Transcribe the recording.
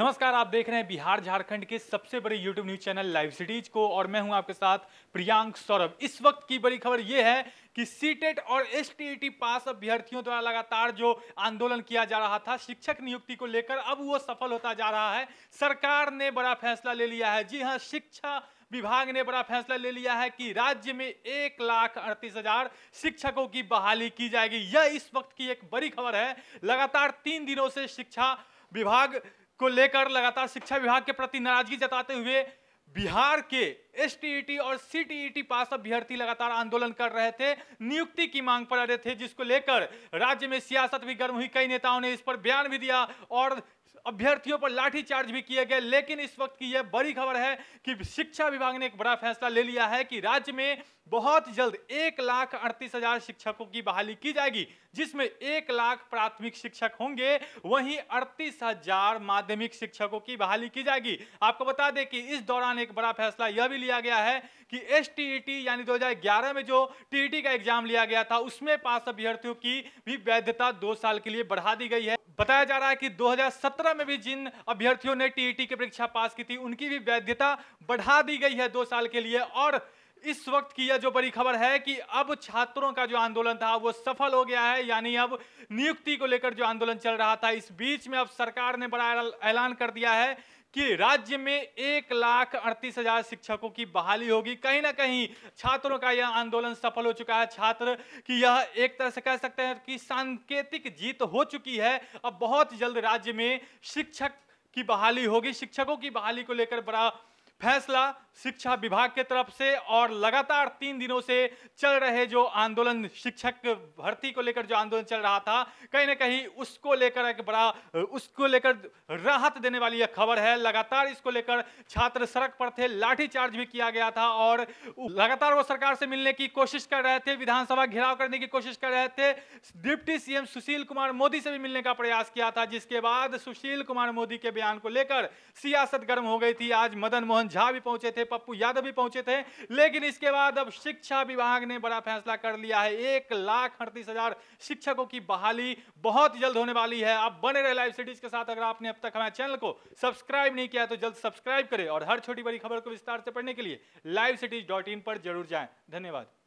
नमस्कार आप देख रहे हैं बिहार झारखंड के सबसे बड़े YouTube news channel live cities को और मैं हूं आपके साथ प्रियांक सौरभ इस वक्त की बड़ी खबर यह है कि सीटेट e और एस e पास अभ्यर्थियों द्वारा लगातार जो आंदोलन किया जा रहा था शिक्षक नियुक्ति को लेकर अब वो सफल होता जा रहा है सरकार ने बड़ा फैसला ले लिया है जी हाँ शिक्षा विभाग ने बड़ा फैसला ले लिया है कि राज्य में एक लाख अड़तीस हजार शिक्षकों की बहाली की जाएगी यह इस वक्त की एक बड़ी खबर है लगातार तीन दिनों से शिक्षा विभाग को लेकर लगातार शिक्षा विभाग के प्रति नाराजगी जताते हुए बिहार के एस e और सी e पास अभ्यर्थी लगातार आंदोलन कर रहे थे नियुक्ति की मांग पर अड़े थे जिसको लेकर राज्य में सियासत भी गर्म हुई कई नेताओं ने इस पर बयान भी दिया और अभ्यर्थियों पर लाठीचार्ज भी किए गए लेकिन इस वक्त की यह बड़ी खबर है कि शिक्षा विभाग ने एक बड़ा फैसला ले लिया है कि राज्य में बहुत जल्द एक लाख अड़तीस हजार शिक्षकों की बहाली की जाएगी जिसमें एक लाख प्राथमिक शिक्षक होंगे वहीं अड़तीस हजार माध्यमिक शिक्षकों की बहाली की जाएगी आपको बता दें कि इस दौरान एक बड़ा फैसला यह भी लिया गया है कि एस यानी 2011 में जो टी का एग्जाम लिया गया था उसमें पास अभ्यर्थियों की भी वैधता दो साल के लिए बढ़ा दी गई है बताया जा रहा है कि 2017 में भी जिन अभ्यर्थियों ने टीईटी की परीक्षा पास की थी उनकी भी वैधता बढ़ा दी गई है दो साल के लिए और इस वक्त की यह जो बड़ी खबर है कि अब छात्रों का जो आंदोलन था वो सफल हो गया है यानी अब नियुक्ति को लेकर जो आंदोलन चल रहा था इस बीच में अब सरकार ने बड़ा ऐलान कर दिया है कि राज्य में एक लाख अड़तीस हजार शिक्षकों की बहाली होगी कहीं ना कहीं छात्रों का यह आंदोलन सफल हो चुका है छात्र की यह एक तरह से कह सकते हैं कि सांकेतिक जीत हो चुकी है अब बहुत जल्द राज्य में शिक्षक की बहाली होगी शिक्षकों की बहाली को लेकर बड़ा फैसला शिक्षा विभाग के तरफ से और लगातार तीन दिनों से चल रहे जो आंदोलन शिक्षक भर्ती को लेकर जो आंदोलन चल रहा था कहीं ना कहीं उसको लेकर एक बड़ा उसको लेकर राहत देने वाली यह खबर है लगातार इसको लेकर छात्र सड़क पर थे लाठीचार्ज भी किया गया था और लगातार वो सरकार से मिलने की कोशिश कर रहे थे विधानसभा घेराव करने की कोशिश कर रहे थे डिप्टी सीएम सुशील कुमार मोदी से भी मिलने का प्रयास किया था जिसके बाद सुशील कुमार मोदी के बयान को लेकर सियासत गर्म हो गई थी आज मदन मोहन झा भी पहुंचे थे पप्पू यादव भी पहुंचे थे लेकिन इसके बाद अब शिक्षा विभाग ने बड़ा फैसला कर लिया है एक लाख अड़तीस हजार शिक्षकों की बहाली बहुत जल्द होने वाली है आप बने रहे लाइव सिटीज के साथ अगर आपने अब तक हमारे चैनल को सब्सक्राइब नहीं किया तो जल्द सब्सक्राइब करें और हर छोटी बड़ी खबर को विस्तार से पढ़ने के लिए लाइव सिटीज डॉट इन पर जरूर जाए धन्यवाद